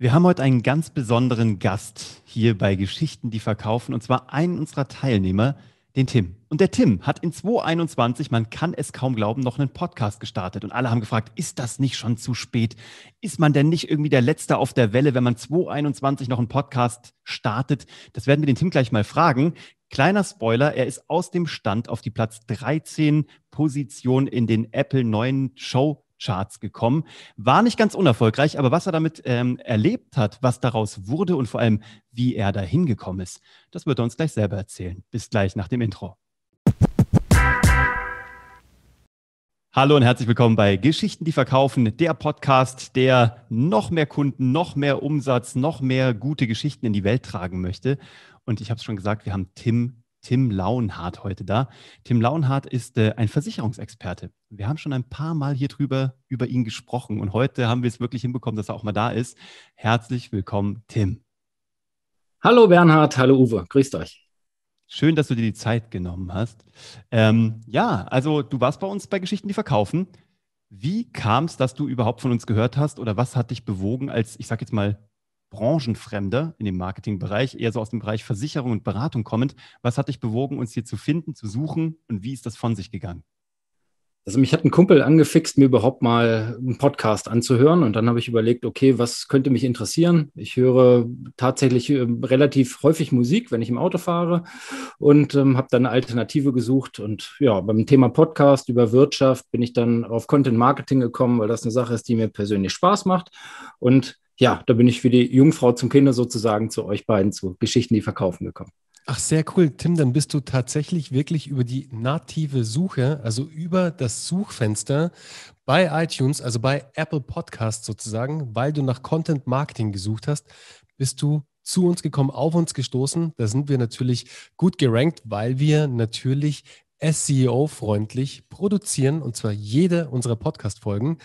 Wir haben heute einen ganz besonderen Gast hier bei Geschichten, die verkaufen, und zwar einen unserer Teilnehmer, den Tim. Und der Tim hat in 2021, man kann es kaum glauben, noch einen Podcast gestartet. Und alle haben gefragt, ist das nicht schon zu spät? Ist man denn nicht irgendwie der Letzte auf der Welle, wenn man 2021 noch einen Podcast startet? Das werden wir den Tim gleich mal fragen. Kleiner Spoiler, er ist aus dem Stand auf die Platz 13 Position in den Apple neuen Show Charts gekommen. War nicht ganz unerfolgreich, aber was er damit ähm, erlebt hat, was daraus wurde und vor allem, wie er da hingekommen ist, das wird er uns gleich selber erzählen. Bis gleich nach dem Intro. Hallo und herzlich willkommen bei Geschichten, die verkaufen, der Podcast, der noch mehr Kunden, noch mehr Umsatz, noch mehr gute Geschichten in die Welt tragen möchte. Und ich habe es schon gesagt, wir haben Tim Tim Launhardt heute da. Tim Launhardt ist äh, ein Versicherungsexperte. Wir haben schon ein paar Mal hier drüber über ihn gesprochen und heute haben wir es wirklich hinbekommen, dass er auch mal da ist. Herzlich willkommen, Tim. Hallo Bernhard, hallo Uwe, grüßt euch. Schön, dass du dir die Zeit genommen hast. Ähm, ja, also du warst bei uns bei Geschichten, die verkaufen. Wie kam es, dass du überhaupt von uns gehört hast oder was hat dich bewogen, als, ich sag jetzt mal, Branchenfremder in dem Marketingbereich, eher so aus dem Bereich Versicherung und Beratung kommend. Was hat dich bewogen, uns hier zu finden, zu suchen und wie ist das von sich gegangen? Also mich hat ein Kumpel angefixt, mir überhaupt mal einen Podcast anzuhören. Und dann habe ich überlegt, okay, was könnte mich interessieren? Ich höre tatsächlich ähm, relativ häufig Musik, wenn ich im Auto fahre und ähm, habe dann eine Alternative gesucht. Und ja, beim Thema Podcast über Wirtschaft bin ich dann auf Content Marketing gekommen, weil das eine Sache ist, die mir persönlich Spaß macht. Und ja, da bin ich wie die Jungfrau zum Kinder sozusagen zu euch beiden, zu Geschichten, die verkaufen gekommen. Ach, sehr cool. Tim, dann bist du tatsächlich wirklich über die native Suche, also über das Suchfenster bei iTunes, also bei Apple Podcasts sozusagen, weil du nach Content Marketing gesucht hast, bist du zu uns gekommen, auf uns gestoßen. Da sind wir natürlich gut gerankt, weil wir natürlich SEO-freundlich produzieren und zwar jede unserer Podcast-Folgen.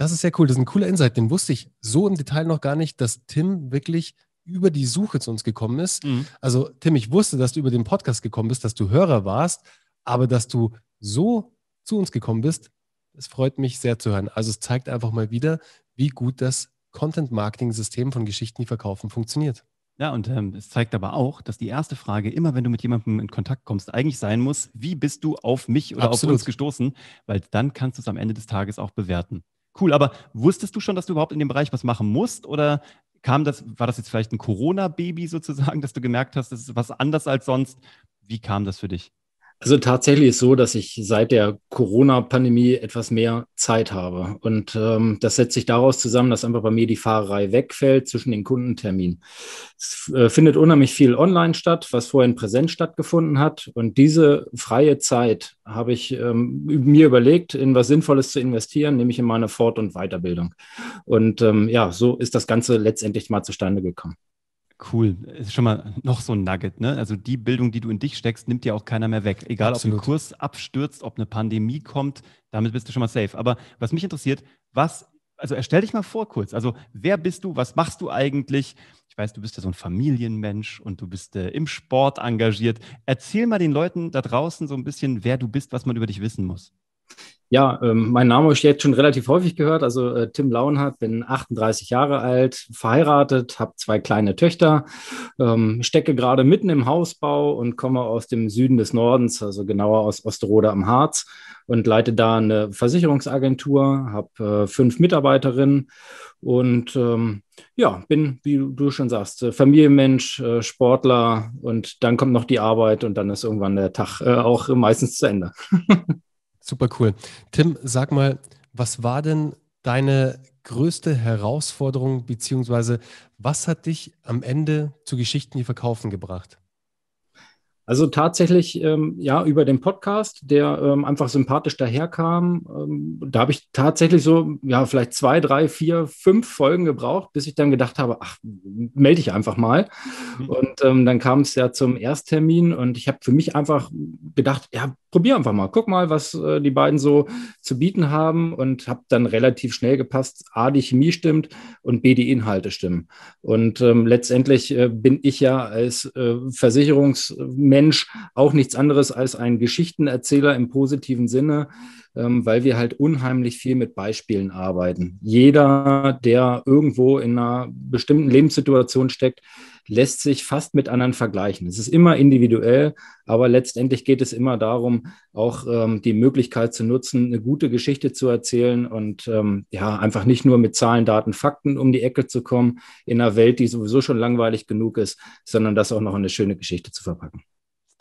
Das ist sehr cool. Das ist ein cooler Insight. Den wusste ich so im Detail noch gar nicht, dass Tim wirklich über die Suche zu uns gekommen ist. Mhm. Also, Tim, ich wusste, dass du über den Podcast gekommen bist, dass du Hörer warst, aber dass du so zu uns gekommen bist, es freut mich sehr zu hören. Also, es zeigt einfach mal wieder, wie gut das Content-Marketing-System von Geschichten, die verkaufen, funktioniert. Ja, und ähm, es zeigt aber auch, dass die erste Frage, immer wenn du mit jemandem in Kontakt kommst, eigentlich sein muss, wie bist du auf mich oder Absolut. auf uns gestoßen? Weil dann kannst du es am Ende des Tages auch bewerten. Cool, aber wusstest du schon, dass du überhaupt in dem Bereich was machen musst? Oder kam das, war das jetzt vielleicht ein Corona-Baby sozusagen, dass du gemerkt hast, das ist was anders als sonst? Wie kam das für dich? Also tatsächlich ist so, dass ich seit der Corona-Pandemie etwas mehr Zeit habe. Und ähm, das setzt sich daraus zusammen, dass einfach bei mir die Fahrerei wegfällt zwischen den Kundenterminen. Es äh, findet unheimlich viel online statt, was vorher in Präsenz stattgefunden hat. Und diese freie Zeit habe ich ähm, mir überlegt, in was Sinnvolles zu investieren, nämlich in meine Fort- und Weiterbildung. Und ähm, ja, so ist das Ganze letztendlich mal zustande gekommen. Cool. Ist schon mal noch so ein Nugget, ne? Also die Bildung, die du in dich steckst, nimmt dir auch keiner mehr weg. Egal, Absolut. ob ein Kurs abstürzt, ob eine Pandemie kommt, damit bist du schon mal safe. Aber was mich interessiert, was, also erstell dich mal vor kurz. Also wer bist du? Was machst du eigentlich? Ich weiß, du bist ja so ein Familienmensch und du bist äh, im Sport engagiert. Erzähl mal den Leuten da draußen so ein bisschen, wer du bist, was man über dich wissen muss. Ja, ähm, mein Name ist jetzt schon relativ häufig gehört. Also äh, Tim Launhardt, bin 38 Jahre alt, verheiratet, habe zwei kleine Töchter, ähm, stecke gerade mitten im Hausbau und komme aus dem Süden des Nordens, also genauer aus Osterode am Harz und leite da eine Versicherungsagentur, habe äh, fünf Mitarbeiterinnen und ähm, ja, bin, wie du schon sagst, äh, Familienmensch, äh, Sportler und dann kommt noch die Arbeit und dann ist irgendwann der Tag äh, auch meistens zu Ende. Super cool. Tim, sag mal, was war denn deine größte Herausforderung, beziehungsweise was hat dich am Ende zu Geschichten, die verkaufen, gebracht? Also tatsächlich, ähm, ja, über den Podcast, der ähm, einfach sympathisch daherkam, ähm, da habe ich tatsächlich so, ja, vielleicht zwei, drei, vier, fünf Folgen gebraucht, bis ich dann gedacht habe, ach, melde ich einfach mal. Mhm. Und ähm, dann kam es ja zum Ersttermin und ich habe für mich einfach gedacht, ja, probier einfach mal, guck mal, was äh, die beiden so zu bieten haben und habe dann relativ schnell gepasst, a, die Chemie stimmt und b, die Inhalte stimmen. Und ähm, letztendlich äh, bin ich ja als äh, Versicherungsmensch auch nichts anderes als ein Geschichtenerzähler im positiven Sinne, ähm, weil wir halt unheimlich viel mit Beispielen arbeiten. Jeder, der irgendwo in einer bestimmten Lebenssituation steckt, lässt sich fast mit anderen vergleichen. Es ist immer individuell, aber letztendlich geht es immer darum, auch ähm, die Möglichkeit zu nutzen, eine gute Geschichte zu erzählen und ähm, ja, einfach nicht nur mit Zahlen, Daten, Fakten um die Ecke zu kommen in einer Welt, die sowieso schon langweilig genug ist, sondern das auch noch in eine schöne Geschichte zu verpacken.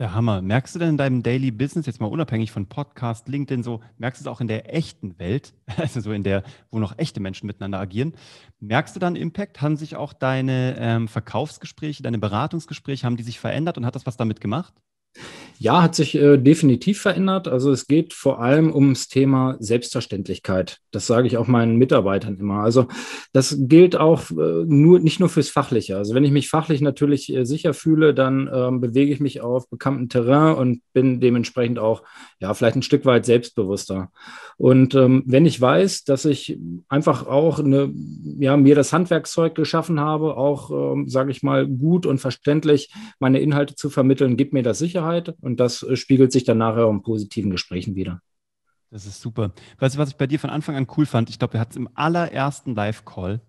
Der Hammer. Merkst du denn in deinem Daily Business, jetzt mal unabhängig von Podcast, LinkedIn, so, merkst du es auch in der echten Welt, also so in der, wo noch echte Menschen miteinander agieren, merkst du dann Impact? Haben sich auch deine ähm, Verkaufsgespräche, deine Beratungsgespräche, haben die sich verändert und hat das was damit gemacht? Ja, hat sich äh, definitiv verändert. Also es geht vor allem ums Thema Selbstverständlichkeit. Das sage ich auch meinen Mitarbeitern immer. Also das gilt auch äh, nur nicht nur fürs Fachliche. Also wenn ich mich fachlich natürlich äh, sicher fühle, dann ähm, bewege ich mich auf bekanntem Terrain und bin dementsprechend auch ja vielleicht ein Stück weit selbstbewusster. Und ähm, wenn ich weiß, dass ich einfach auch eine ja mir das Handwerkszeug geschaffen habe, auch ähm, sage ich mal gut und verständlich meine Inhalte zu vermitteln, gibt mir das Sicherheit. Und das äh, spiegelt sich dann nachher auch in positiven Gesprächen wieder. Das ist super. Weißt du, was ich bei dir von Anfang an cool fand? Ich glaube, wir hatten es im allerersten Live-Call.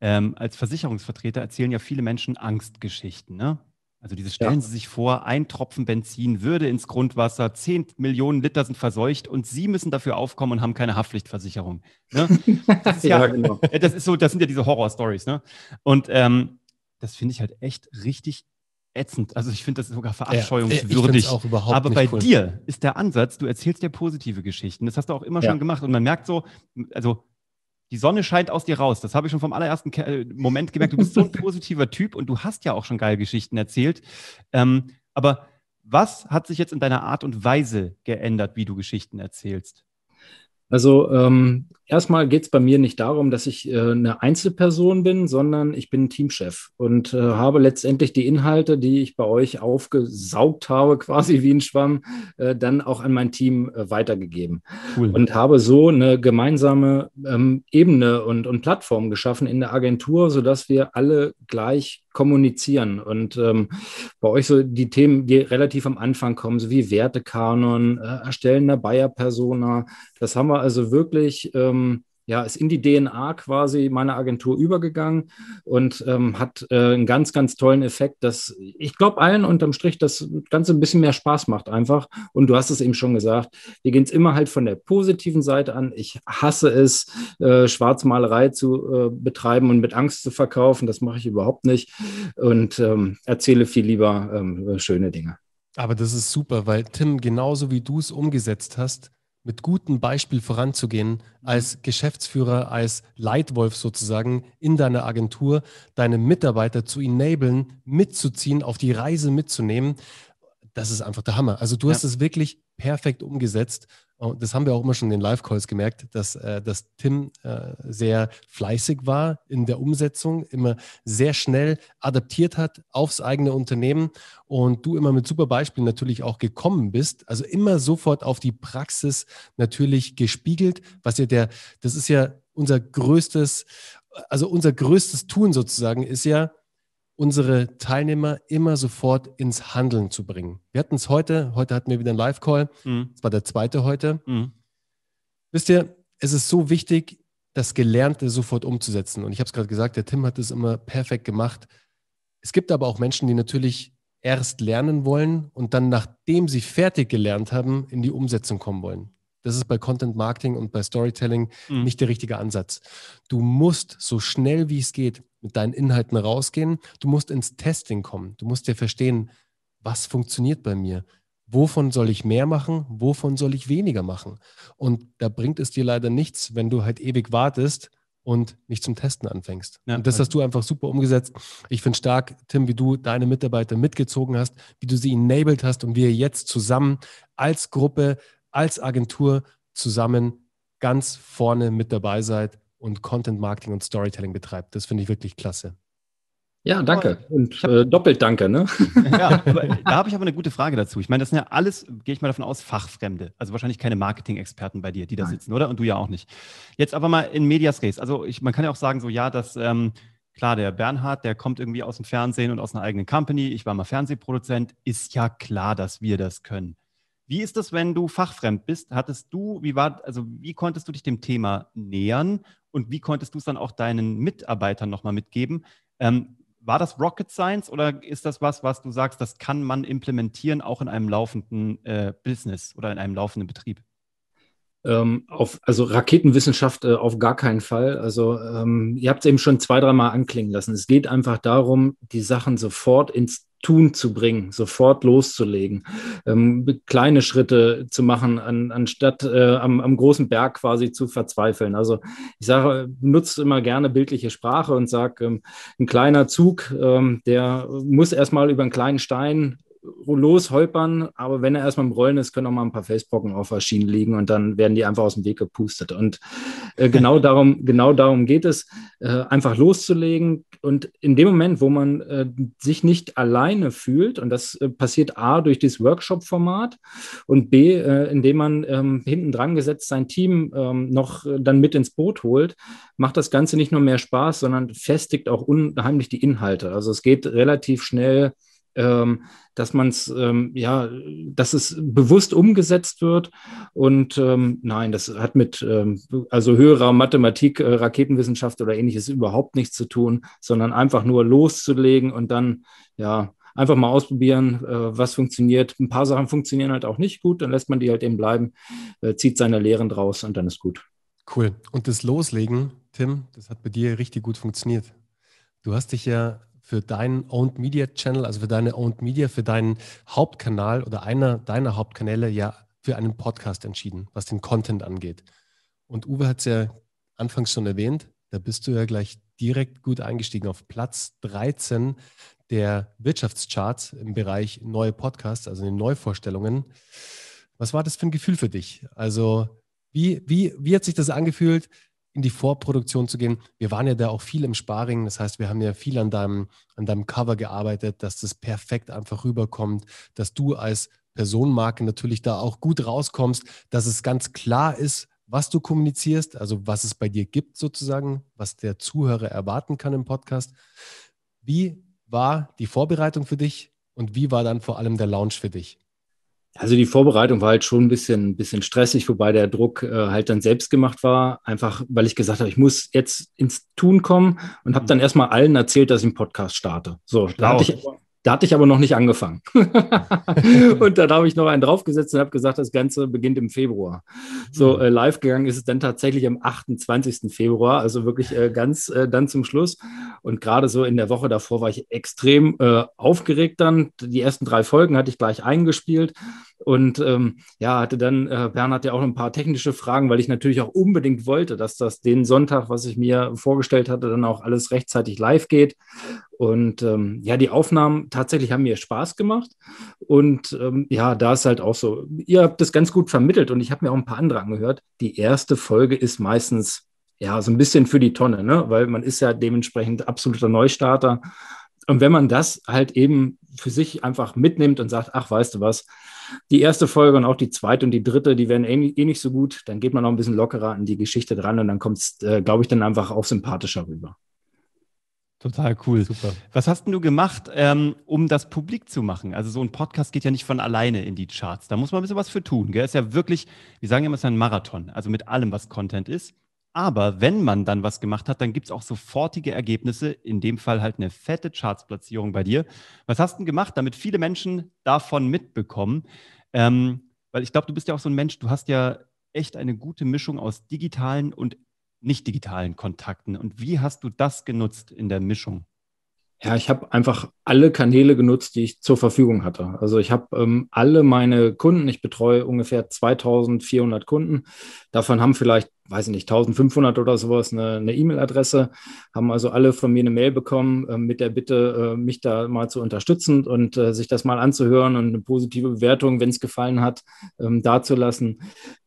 Ähm, als Versicherungsvertreter erzählen ja viele Menschen Angstgeschichten. Ne? Also diese stellen ja. Sie sich vor, ein Tropfen Benzin würde ins Grundwasser, 10 Millionen Liter sind verseucht und Sie müssen dafür aufkommen und haben keine Haftpflichtversicherung. Ne? Das, ist ja, ja, genau. das ist so, das sind ja diese Horror-Stories. Ne? Und ähm, das finde ich halt echt richtig ätzend. Also ich finde das sogar verabscheuungswürdig. Ja, auch überhaupt Aber bei cool. dir ist der Ansatz, du erzählst dir positive Geschichten. Das hast du auch immer ja. schon gemacht. Und man merkt so, also die Sonne scheint aus dir raus. Das habe ich schon vom allerersten äh, Moment gemerkt. Du bist so ein positiver Typ und du hast ja auch schon geile Geschichten erzählt. Ähm, aber was hat sich jetzt in deiner Art und Weise geändert, wie du Geschichten erzählst? Also ähm, erstmal geht es bei mir nicht darum, dass ich äh, eine Einzelperson bin, sondern ich bin Teamchef und äh, habe letztendlich die Inhalte, die ich bei euch aufgesaugt habe, quasi wie ein Schwamm, äh, dann auch an mein Team äh, weitergegeben. Cool. Und habe so eine gemeinsame ähm, Ebene und, und Plattform geschaffen in der Agentur, sodass wir alle gleich kommunizieren. Und ähm, bei euch so die Themen, die relativ am Anfang kommen, so wie Wertekanon, äh, Erstellen der Bayer-Persona, das haben wir also wirklich. Ähm, ähm, ja, ist in die DNA quasi meiner Agentur übergegangen und ähm, hat äh, einen ganz, ganz tollen Effekt, dass ich glaube allen unterm Strich das Ganze ein bisschen mehr Spaß macht einfach. Und du hast es eben schon gesagt, wir gehen es immer halt von der positiven Seite an. Ich hasse es, äh, Schwarzmalerei zu äh, betreiben und mit Angst zu verkaufen. Das mache ich überhaupt nicht und ähm, erzähle viel lieber ähm, schöne Dinge. Aber das ist super, weil Tim, genauso wie du es umgesetzt hast, mit gutem Beispiel voranzugehen, mhm. als Geschäftsführer, als Leitwolf sozusagen in deiner Agentur, deine Mitarbeiter zu enablen, mitzuziehen, auf die Reise mitzunehmen. Das ist einfach der Hammer. Also du ja. hast es wirklich perfekt umgesetzt und oh, das haben wir auch immer schon in den Live-Calls gemerkt, dass, äh, dass Tim äh, sehr fleißig war in der Umsetzung, immer sehr schnell adaptiert hat aufs eigene Unternehmen und du immer mit super Beispielen natürlich auch gekommen bist. Also immer sofort auf die Praxis natürlich gespiegelt, was ja der, das ist ja unser größtes, also unser größtes Tun sozusagen ist ja, unsere Teilnehmer immer sofort ins Handeln zu bringen. Wir hatten es heute, heute hatten wir wieder einen Live-Call, mhm. das war der zweite heute. Mhm. Wisst ihr, es ist so wichtig, das Gelernte sofort umzusetzen. Und ich habe es gerade gesagt, der Tim hat es immer perfekt gemacht. Es gibt aber auch Menschen, die natürlich erst lernen wollen und dann, nachdem sie fertig gelernt haben, in die Umsetzung kommen wollen. Das ist bei Content Marketing und bei Storytelling mhm. nicht der richtige Ansatz. Du musst so schnell wie es geht mit deinen Inhalten rausgehen. Du musst ins Testing kommen. Du musst dir verstehen, was funktioniert bei mir. Wovon soll ich mehr machen? Wovon soll ich weniger machen? Und da bringt es dir leider nichts, wenn du halt ewig wartest und nicht zum Testen anfängst. Ja, und das hast du einfach super umgesetzt. Ich finde stark, Tim, wie du deine Mitarbeiter mitgezogen hast, wie du sie enabled hast und wir jetzt zusammen als Gruppe als Agentur zusammen ganz vorne mit dabei seid und Content Marketing und Storytelling betreibt. Das finde ich wirklich klasse. Ja, danke. Und äh, doppelt danke, ne? Ja, da habe ich aber eine gute Frage dazu. Ich meine, das sind ja alles, gehe ich mal davon aus, Fachfremde. Also wahrscheinlich keine Marketing-Experten bei dir, die da Nein. sitzen, oder? Und du ja auch nicht. Jetzt aber mal in Medias Res. Also ich, man kann ja auch sagen, so ja, dass ähm, klar, der Bernhard, der kommt irgendwie aus dem Fernsehen und aus einer eigenen Company. Ich war mal Fernsehproduzent. Ist ja klar, dass wir das können. Wie ist das, wenn du fachfremd bist? Hattest du, wie war, also wie konntest du dich dem Thema nähern und wie konntest du es dann auch deinen Mitarbeitern nochmal mitgeben? Ähm, war das Rocket Science oder ist das was, was du sagst, das kann man implementieren, auch in einem laufenden äh, Business oder in einem laufenden Betrieb? Ähm, auf, also Raketenwissenschaft äh, auf gar keinen Fall. Also ähm, ihr habt es eben schon zwei, dreimal anklingen lassen. Es geht einfach darum, die Sachen sofort ins Tun zu bringen, sofort loszulegen, ähm, kleine Schritte zu machen, an, anstatt äh, am, am, großen Berg quasi zu verzweifeln. Also ich sage, nutze immer gerne bildliche Sprache und sage, ähm, ein kleiner Zug, ähm, der muss erstmal über einen kleinen Stein los holpern, aber wenn er erstmal im Rollen ist, können auch mal ein paar Felsbrocken auf der Schiene liegen und dann werden die einfach aus dem Weg gepustet. Und äh, genau, darum, genau darum geht es, äh, einfach loszulegen. Und in dem Moment, wo man äh, sich nicht alleine fühlt, und das äh, passiert A durch dieses Workshop-Format und B, äh, indem man ähm, hinten dran gesetzt sein Team ähm, noch äh, dann mit ins Boot holt, macht das Ganze nicht nur mehr Spaß, sondern festigt auch unheimlich die Inhalte. Also es geht relativ schnell ähm, dass man es, ähm, ja, dass es bewusst umgesetzt wird. Und ähm, nein, das hat mit ähm, also höherer Mathematik, äh, Raketenwissenschaft oder ähnliches überhaupt nichts zu tun, sondern einfach nur loszulegen und dann, ja, einfach mal ausprobieren, äh, was funktioniert. Ein paar Sachen funktionieren halt auch nicht gut, dann lässt man die halt eben bleiben, äh, zieht seine Lehren draus und dann ist gut. Cool. Und das Loslegen, Tim, das hat bei dir richtig gut funktioniert. Du hast dich ja für deinen Owned Media Channel, also für deine Owned Media, für deinen Hauptkanal oder einer deiner Hauptkanäle ja für einen Podcast entschieden, was den Content angeht. Und Uwe hat es ja anfangs schon erwähnt, da bist du ja gleich direkt gut eingestiegen auf Platz 13 der Wirtschaftscharts im Bereich neue Podcasts, also in Neuvorstellungen. Was war das für ein Gefühl für dich? Also wie, wie, wie hat sich das angefühlt? in die Vorproduktion zu gehen. Wir waren ja da auch viel im Sparring, das heißt, wir haben ja viel an deinem, an deinem Cover gearbeitet, dass das perfekt einfach rüberkommt, dass du als Personenmarke natürlich da auch gut rauskommst, dass es ganz klar ist, was du kommunizierst, also was es bei dir gibt sozusagen, was der Zuhörer erwarten kann im Podcast. Wie war die Vorbereitung für dich und wie war dann vor allem der Launch für dich? Also die Vorbereitung war halt schon ein bisschen, ein bisschen stressig, wobei der Druck äh, halt dann selbst gemacht war, einfach weil ich gesagt habe, ich muss jetzt ins Tun kommen und habe mhm. dann erstmal allen erzählt, dass ich einen Podcast starte. So, da hatte ich, da hatte ich aber noch nicht angefangen. und dann habe ich noch einen draufgesetzt und habe gesagt, das Ganze beginnt im Februar. So mhm. äh, live gegangen ist es dann tatsächlich am 28. Februar, also wirklich äh, ganz äh, dann zum Schluss. Und gerade so in der Woche davor war ich extrem äh, aufgeregt dann. Die ersten drei Folgen hatte ich gleich eingespielt und ähm, ja, hatte dann, äh, Bernhard ja auch ein paar technische Fragen, weil ich natürlich auch unbedingt wollte, dass das den Sonntag, was ich mir vorgestellt hatte, dann auch alles rechtzeitig live geht. Und ähm, ja, die Aufnahmen tatsächlich haben mir Spaß gemacht. Und ähm, ja, da ist halt auch so, ihr habt das ganz gut vermittelt und ich habe mir auch ein paar andere angehört. Die erste Folge ist meistens ja so ein bisschen für die Tonne, ne? weil man ist ja dementsprechend absoluter Neustarter. Und wenn man das halt eben für sich einfach mitnimmt und sagt, ach, weißt du was, die erste Folge und auch die zweite und die dritte, die werden eh, eh nicht so gut. Dann geht man noch ein bisschen lockerer an die Geschichte dran und dann kommt es, äh, glaube ich, dann einfach auch sympathischer rüber. Total cool. Super. Was hast denn du gemacht, ähm, um das publik zu machen? Also so ein Podcast geht ja nicht von alleine in die Charts. Da muss man ein bisschen was für tun. Gell? Ist ja wirklich, wir sagen immer, es ist ein Marathon. Also mit allem, was Content ist. Aber wenn man dann was gemacht hat, dann gibt es auch sofortige Ergebnisse, in dem Fall halt eine fette Chartsplatzierung bei dir. Was hast du denn gemacht, damit viele Menschen davon mitbekommen? Ähm, weil ich glaube, du bist ja auch so ein Mensch, du hast ja echt eine gute Mischung aus digitalen und nicht digitalen Kontakten. Und wie hast du das genutzt in der Mischung? Ja, ich habe einfach alle Kanäle genutzt, die ich zur Verfügung hatte. Also ich habe ähm, alle meine Kunden, ich betreue ungefähr 2400 Kunden, davon haben vielleicht weiß ich nicht, 1500 oder sowas ne, eine E-Mail-Adresse, e haben also alle von mir eine Mail bekommen äh, mit der Bitte, äh, mich da mal zu unterstützen und äh, sich das mal anzuhören und eine positive Bewertung, wenn es gefallen hat, ähm, dazulassen.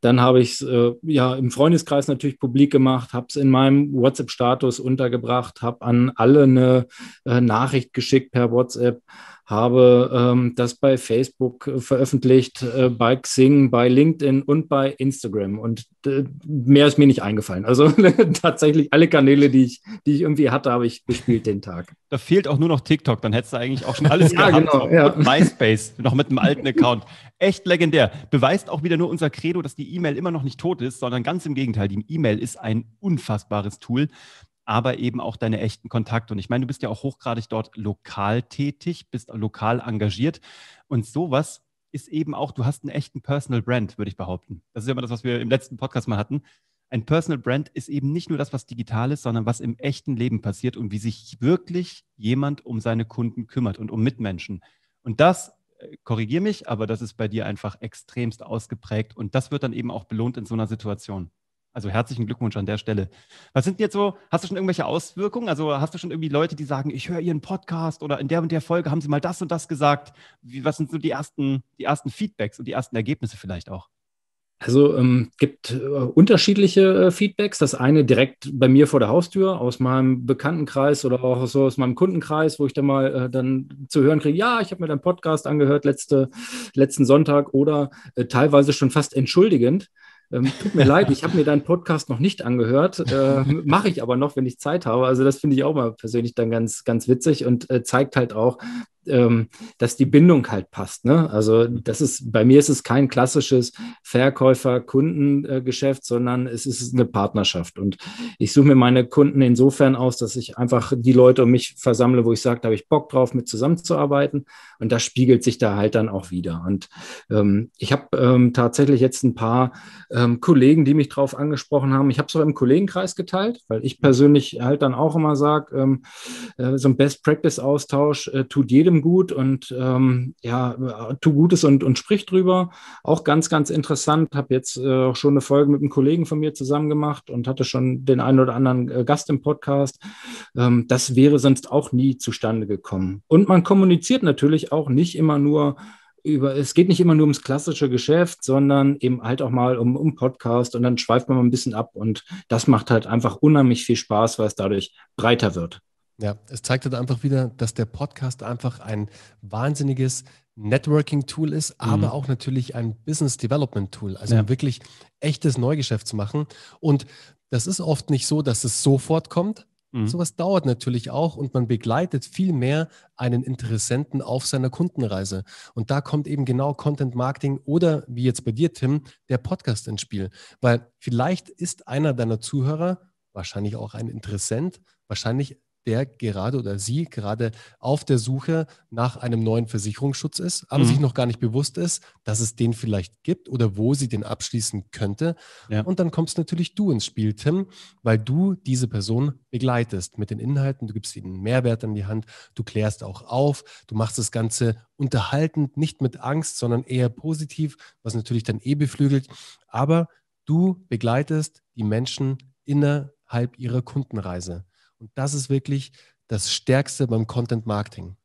Dann habe ich es äh, ja im Freundeskreis natürlich publik gemacht, habe es in meinem WhatsApp-Status untergebracht, habe an alle eine äh, Nachricht geschickt per WhatsApp, habe ähm, das bei Facebook äh, veröffentlicht, äh, bei Xing, bei LinkedIn und bei Instagram. Und äh, mehr ist mir nicht eingefallen. Also tatsächlich alle Kanäle, die ich, die ich irgendwie hatte, habe ich bespielt den Tag. Da fehlt auch nur noch TikTok, dann hättest du eigentlich auch schon alles ja, gehabt. Genau, ja. MySpace, noch mit einem alten Account. Echt legendär. Beweist auch wieder nur unser Credo, dass die E-Mail immer noch nicht tot ist, sondern ganz im Gegenteil, die E-Mail ist ein unfassbares Tool, aber eben auch deine echten Kontakte. Und ich meine, du bist ja auch hochgradig dort lokal tätig, bist lokal engagiert und sowas ist eben auch, du hast einen echten Personal Brand, würde ich behaupten. Das ist ja immer das, was wir im letzten Podcast mal hatten. Ein Personal Brand ist eben nicht nur das, was digital ist, sondern was im echten Leben passiert und wie sich wirklich jemand um seine Kunden kümmert und um Mitmenschen. Und das korrigiere mich, aber das ist bei dir einfach extremst ausgeprägt und das wird dann eben auch belohnt in so einer Situation. Also herzlichen Glückwunsch an der Stelle. Was sind jetzt so, hast du schon irgendwelche Auswirkungen? Also hast du schon irgendwie Leute, die sagen, ich höre ihren Podcast oder in der und der Folge haben sie mal das und das gesagt? Wie, was sind so die ersten, die ersten Feedbacks und die ersten Ergebnisse vielleicht auch? Also ähm, gibt äh, unterschiedliche äh, Feedbacks. Das eine direkt bei mir vor der Haustür aus meinem Bekanntenkreis oder auch so aus meinem Kundenkreis, wo ich dann mal äh, dann zu hören kriege, ja, ich habe mir deinen Podcast angehört letzte, letzten Sonntag oder äh, teilweise schon fast entschuldigend, ähm, tut mir leid, ich habe mir deinen Podcast noch nicht angehört, äh, mache ich aber noch, wenn ich Zeit habe. Also das finde ich auch mal persönlich dann ganz, ganz witzig und äh, zeigt halt auch, ähm, dass die Bindung halt passt. Ne? Also das ist, bei mir ist es kein klassisches verkäufer kundengeschäft sondern es ist eine Partnerschaft. Und ich suche mir meine Kunden insofern aus, dass ich einfach die Leute um mich versammle, wo ich sage, da habe ich Bock drauf, mit zusammenzuarbeiten. Und das spiegelt sich da halt dann auch wieder. Und ähm, ich habe ähm, tatsächlich jetzt ein paar ähm, Kollegen, die mich drauf angesprochen haben. Ich habe es auch im Kollegenkreis geteilt, weil ich persönlich halt dann auch immer sage, ähm, äh, so ein Best-Practice-Austausch äh, tut jedem gut und ähm, ja, äh, tu Gutes und, und sprich drüber. Auch ganz, ganz interessant. Habe jetzt äh, auch schon eine Folge mit einem Kollegen von mir zusammen gemacht und hatte schon den einen oder anderen äh, Gast im Podcast. Ähm, das wäre sonst auch nie zustande gekommen. Und man kommuniziert natürlich auch nicht immer nur über, es geht nicht immer nur ums klassische Geschäft, sondern eben halt auch mal um, um Podcast und dann schweift man mal ein bisschen ab und das macht halt einfach unheimlich viel Spaß, weil es dadurch breiter wird. Ja, es zeigt halt einfach wieder, dass der Podcast einfach ein wahnsinniges Networking-Tool ist, aber mhm. auch natürlich ein Business Development-Tool. Also ja. wirklich echtes Neugeschäft zu machen. Und das ist oft nicht so, dass es sofort kommt, Mhm. Sowas dauert natürlich auch und man begleitet viel mehr einen Interessenten auf seiner Kundenreise. Und da kommt eben genau Content Marketing oder wie jetzt bei dir, Tim, der Podcast ins Spiel. Weil vielleicht ist einer deiner Zuhörer wahrscheinlich auch ein Interessent, wahrscheinlich der gerade oder sie gerade auf der Suche nach einem neuen Versicherungsschutz ist, aber mhm. sich noch gar nicht bewusst ist, dass es den vielleicht gibt oder wo sie den abschließen könnte. Ja. Und dann kommst natürlich du ins Spiel, Tim, weil du diese Person begleitest mit den Inhalten, du gibst ihnen Mehrwert an die Hand, du klärst auch auf, du machst das Ganze unterhaltend, nicht mit Angst, sondern eher positiv, was natürlich dann eh beflügelt. Aber du begleitest die Menschen innerhalb ihrer Kundenreise. Und das ist wirklich das Stärkste beim Content Marketing.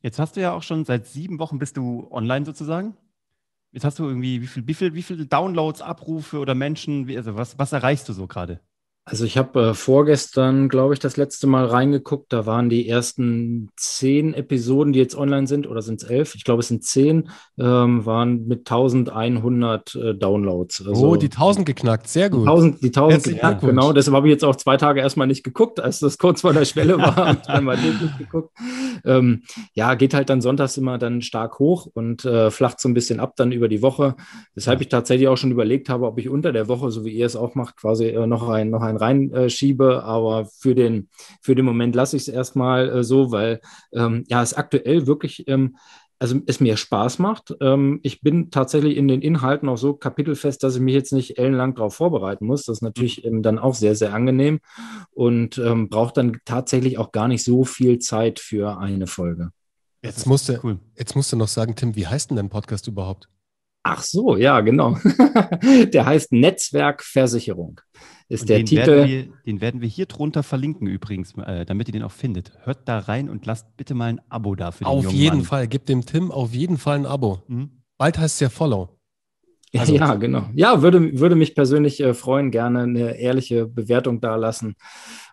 Jetzt hast du ja auch schon seit sieben Wochen bist du online sozusagen. Jetzt hast du irgendwie, wie viele wie viel, wie viel Downloads, Abrufe oder Menschen, wie, also was, was erreichst du so gerade? Also ich habe äh, vorgestern, glaube ich, das letzte Mal reingeguckt. Da waren die ersten zehn Episoden, die jetzt online sind, oder sind es elf? Ich glaube, es sind zehn, ähm, waren mit 1100 äh, Downloads. Oh, also, oh, die 1000 geknackt, sehr gut. 1000, die 1000 Herzlich geknackt, gut. genau. Deshalb habe ich jetzt auch zwei Tage erstmal nicht geguckt, als das kurz vor der Schwelle war. und geguckt. Ähm, ja, geht halt dann sonntags immer dann stark hoch und äh, flacht so ein bisschen ab dann über die Woche. Weshalb ja. ich tatsächlich auch schon überlegt habe, ob ich unter der Woche, so wie ihr es auch macht, quasi äh, noch ein, noch ein reinschiebe, aber für den, für den Moment lasse ich es erstmal äh, so, weil ähm, ja, es aktuell wirklich ähm, also es mir Spaß macht. Ähm, ich bin tatsächlich in den Inhalten auch so kapitelfest, dass ich mich jetzt nicht ellenlang darauf vorbereiten muss. Das ist natürlich mhm. dann auch sehr, sehr angenehm und ähm, braucht dann tatsächlich auch gar nicht so viel Zeit für eine Folge. Jetzt musst, du, cool. jetzt musst du noch sagen, Tim, wie heißt denn dein Podcast überhaupt? Ach so, ja, genau. Der heißt Netzwerkversicherung. Ist und der den Titel. Werden wir, den werden wir hier drunter verlinken übrigens, äh, damit ihr den auch findet. Hört da rein und lasst bitte mal ein Abo da für den Auf jeden Mann. Fall, gebt dem Tim auf jeden Fall ein Abo. Mhm. Bald heißt es ja Follow. Also, ja, genau. Ja, würde, würde mich persönlich äh, freuen, gerne eine ehrliche Bewertung da lassen.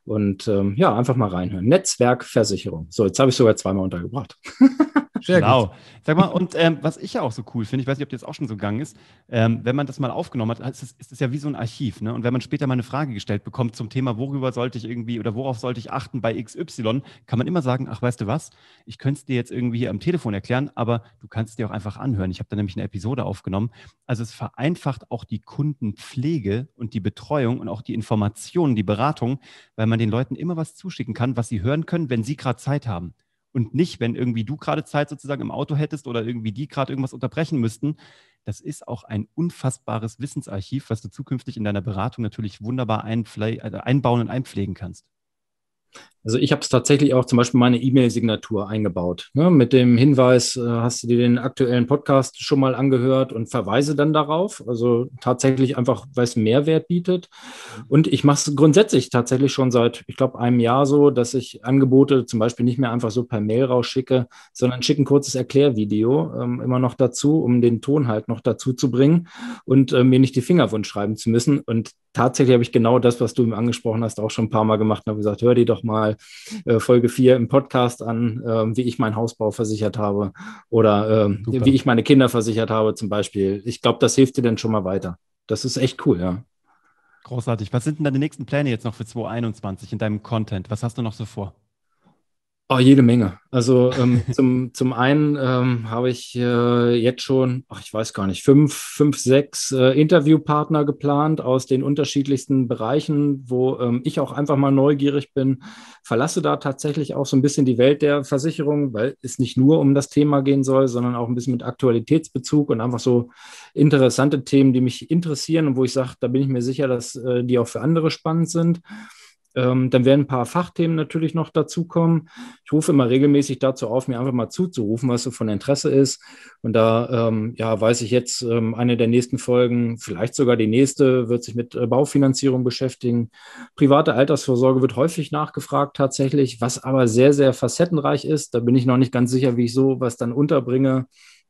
Und ähm, ja, einfach mal reinhören. Netzwerkversicherung. So, jetzt habe ich sogar zweimal untergebracht. Sehr genau. Gut. Sag mal, und ähm, was ich ja auch so cool finde, ich weiß nicht, ob dir das auch schon so gegangen ist, ähm, wenn man das mal aufgenommen hat, ist es, ist ja wie so ein Archiv. Ne? Und wenn man später mal eine Frage gestellt bekommt zum Thema, worüber sollte ich irgendwie oder worauf sollte ich achten bei XY, kann man immer sagen, ach, weißt du was, ich könnte es dir jetzt irgendwie hier am Telefon erklären, aber du kannst es dir auch einfach anhören. Ich habe da nämlich eine Episode aufgenommen. Also es vereinfacht auch die Kundenpflege und die Betreuung und auch die Informationen, die Beratung, weil man man den Leuten immer was zuschicken kann, was sie hören können, wenn sie gerade Zeit haben. Und nicht, wenn irgendwie du gerade Zeit sozusagen im Auto hättest oder irgendwie die gerade irgendwas unterbrechen müssten. Das ist auch ein unfassbares Wissensarchiv, was du zukünftig in deiner Beratung natürlich wunderbar äh, einbauen und einpflegen kannst. Also ich habe es tatsächlich auch zum Beispiel meine E-Mail-Signatur eingebaut. Ne? Mit dem Hinweis, äh, hast du dir den aktuellen Podcast schon mal angehört und verweise dann darauf. Also tatsächlich einfach, weil es Mehrwert bietet. Und ich mache es grundsätzlich tatsächlich schon seit, ich glaube, einem Jahr so, dass ich Angebote zum Beispiel nicht mehr einfach so per Mail rausschicke, sondern schicke ein kurzes Erklärvideo ähm, immer noch dazu, um den Ton halt noch dazu zu bringen und äh, mir nicht die Finger schreiben zu müssen. Und tatsächlich habe ich genau das, was du ihm angesprochen hast, auch schon ein paar Mal gemacht und habe gesagt, hör dir doch mal äh, Folge 4 im Podcast an, äh, wie ich meinen Hausbau versichert habe oder äh, wie ich meine Kinder versichert habe zum Beispiel. Ich glaube, das hilft dir dann schon mal weiter. Das ist echt cool, ja. Großartig. Was sind denn deine nächsten Pläne jetzt noch für 2021 in deinem Content? Was hast du noch so vor? Oh, jede Menge. Also ähm, zum, zum einen ähm, habe ich äh, jetzt schon, ach, ich weiß gar nicht, fünf, fünf sechs äh, Interviewpartner geplant aus den unterschiedlichsten Bereichen, wo ähm, ich auch einfach mal neugierig bin. Verlasse da tatsächlich auch so ein bisschen die Welt der Versicherung, weil es nicht nur um das Thema gehen soll, sondern auch ein bisschen mit Aktualitätsbezug und einfach so interessante Themen, die mich interessieren und wo ich sage, da bin ich mir sicher, dass äh, die auch für andere spannend sind. Ähm, dann werden ein paar Fachthemen natürlich noch dazukommen. Ich rufe immer regelmäßig dazu auf, mir einfach mal zuzurufen, was so von Interesse ist. Und da ähm, ja, weiß ich jetzt, ähm, eine der nächsten Folgen, vielleicht sogar die nächste, wird sich mit äh, Baufinanzierung beschäftigen. Private Altersvorsorge wird häufig nachgefragt tatsächlich, was aber sehr, sehr facettenreich ist. Da bin ich noch nicht ganz sicher, wie ich so was dann unterbringe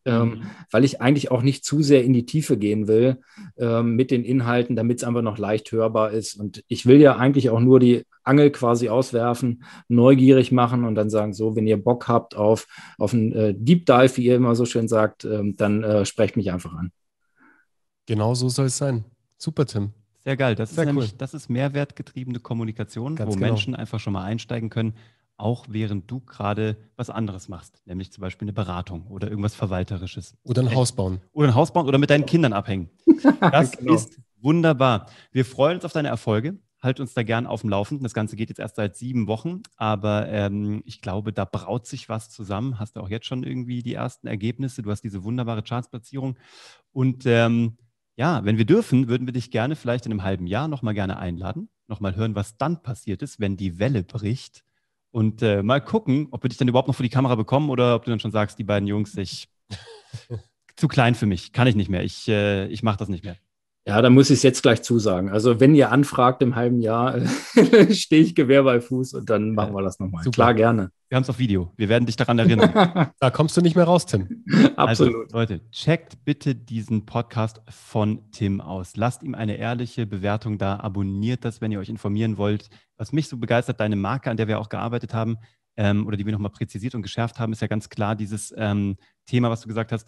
ähm, mhm. weil ich eigentlich auch nicht zu sehr in die Tiefe gehen will ähm, mit den Inhalten, damit es einfach noch leicht hörbar ist. Und ich will ja eigentlich auch nur die Angel quasi auswerfen, neugierig machen und dann sagen, so, wenn ihr Bock habt auf, auf einen äh, Deep Dive, wie ihr immer so schön sagt, ähm, dann äh, sprecht mich einfach an. Genau so soll es sein. Super, Tim. Sehr geil. Das Sehr ist nämlich, das ist mehrwertgetriebene Kommunikation, Ganz wo genau. Menschen einfach schon mal einsteigen können auch während du gerade was anderes machst, nämlich zum Beispiel eine Beratung oder irgendwas Verwalterisches. Oder ein Haus bauen. Oder ein Haus bauen oder mit deinen Kindern abhängen. Das genau. ist wunderbar. Wir freuen uns auf deine Erfolge. Halt uns da gern auf dem Laufenden. Das Ganze geht jetzt erst seit sieben Wochen, aber ähm, ich glaube, da braut sich was zusammen. Hast du auch jetzt schon irgendwie die ersten Ergebnisse? Du hast diese wunderbare Chartsplatzierung. Und ähm, ja, wenn wir dürfen, würden wir dich gerne vielleicht in einem halben Jahr nochmal gerne einladen, nochmal hören, was dann passiert ist, wenn die Welle bricht und äh, mal gucken, ob wir dich dann überhaupt noch vor die Kamera bekommen oder ob du dann schon sagst, die beiden Jungs, ich zu klein für mich, kann ich nicht mehr, ich, äh, ich mache das nicht mehr. Ja, da muss ich es jetzt gleich zusagen. Also, wenn ihr anfragt im halben Jahr, stehe ich Gewehr bei Fuß und dann machen wir das nochmal. Super. Klar, gerne. Wir haben es auf Video. Wir werden dich daran erinnern. da kommst du nicht mehr raus, Tim. Absolut. Also, Leute, checkt bitte diesen Podcast von Tim aus. Lasst ihm eine ehrliche Bewertung da. Abonniert das, wenn ihr euch informieren wollt. Was mich so begeistert, deine Marke, an der wir auch gearbeitet haben ähm, oder die wir nochmal präzisiert und geschärft haben, ist ja ganz klar dieses ähm, Thema, was du gesagt hast.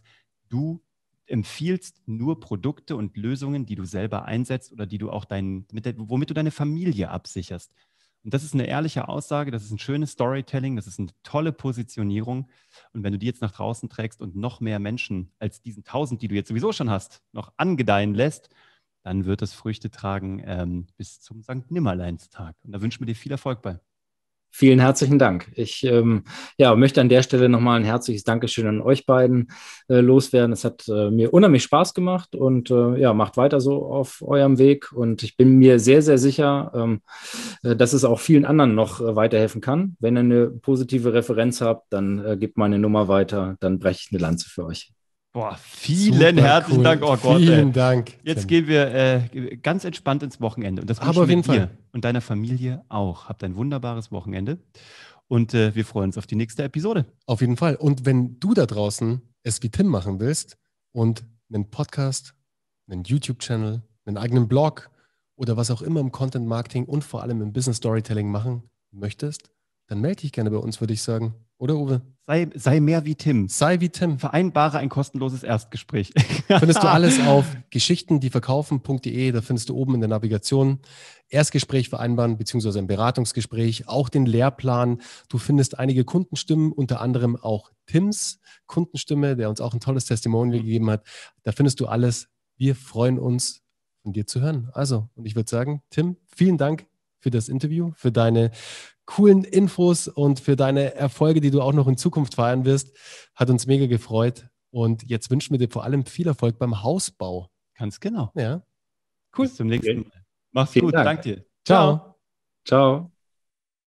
Du empfiehlst nur Produkte und Lösungen, die du selber einsetzt oder die du auch dein, der, womit du deine Familie absicherst. Und das ist eine ehrliche Aussage, das ist ein schönes Storytelling, das ist eine tolle Positionierung. Und wenn du die jetzt nach draußen trägst und noch mehr Menschen als diesen tausend, die du jetzt sowieso schon hast, noch angedeihen lässt, dann wird das Früchte tragen ähm, bis zum St. tag Und da wünschen wir dir viel Erfolg bei. Vielen herzlichen Dank. Ich ähm, ja, möchte an der Stelle nochmal ein herzliches Dankeschön an euch beiden äh, loswerden. Es hat äh, mir unheimlich Spaß gemacht und äh, ja, macht weiter so auf eurem Weg. Und ich bin mir sehr, sehr sicher, ähm, äh, dass es auch vielen anderen noch äh, weiterhelfen kann. Wenn ihr eine positive Referenz habt, dann äh, gebt meine Nummer weiter, dann breche ich eine Lanze für euch. Boah, vielen Super herzlichen cool. Dank. Oh Gott, vielen ey. Dank. Jetzt Tim. gehen wir äh, ganz entspannt ins Wochenende. Und das Aber auf jeden dir Fall. und deiner Familie auch. Habt ein wunderbares Wochenende. Und äh, wir freuen uns auf die nächste Episode. Auf jeden Fall. Und wenn du da draußen es wie Tim machen willst und einen Podcast, einen YouTube-Channel, einen eigenen Blog oder was auch immer im Content-Marketing und vor allem im Business-Storytelling machen möchtest, dann melde dich gerne bei uns, würde ich sagen. Oder Uwe? Sei, sei mehr wie Tim. Sei wie Tim. Vereinbare ein kostenloses Erstgespräch. findest du alles auf geschichtendieverkaufen.de. Da findest du oben in der Navigation Erstgespräch vereinbaren beziehungsweise ein Beratungsgespräch, auch den Lehrplan. Du findest einige Kundenstimmen, unter anderem auch Tims Kundenstimme, der uns auch ein tolles Testimonial gegeben hat. Da findest du alles. Wir freuen uns, von dir zu hören. Also, und ich würde sagen, Tim, vielen Dank für das Interview, für deine coolen Infos und für deine Erfolge, die du auch noch in Zukunft feiern wirst. Hat uns mega gefreut. Und jetzt wünschen wir dir vor allem viel Erfolg beim Hausbau. Ganz genau. Ja. Cool. Bis zum nächsten Mal. Mach's Vielen gut. Dank. Danke dir. Ciao. Ciao.